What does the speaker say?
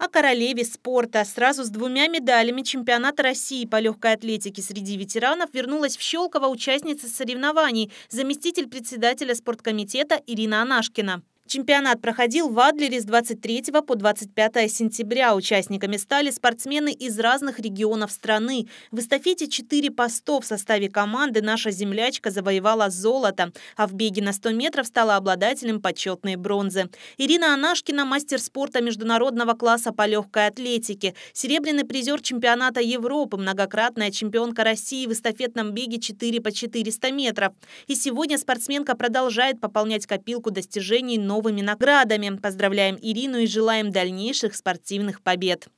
о королеве спорта. Сразу с двумя медалями чемпионата России по легкой атлетике среди ветеранов вернулась в Щелково участница соревнований, заместитель председателя спорткомитета Ирина Анашкина. Чемпионат проходил в Адлере с 23 по 25 сентября. Участниками стали спортсмены из разных регионов страны. В эстафете 4 по 100 в составе команды наша землячка завоевала золото, а в беге на 100 метров стала обладателем почетной бронзы. Ирина Анашкина – мастер спорта международного класса по легкой атлетике, серебряный призер чемпионата Европы, многократная чемпионка России в эстафетном беге 4 по 400 метров. И сегодня спортсменка продолжает пополнять копилку достижений нового новыми наградами. Поздравляем Ирину и желаем дальнейших спортивных побед.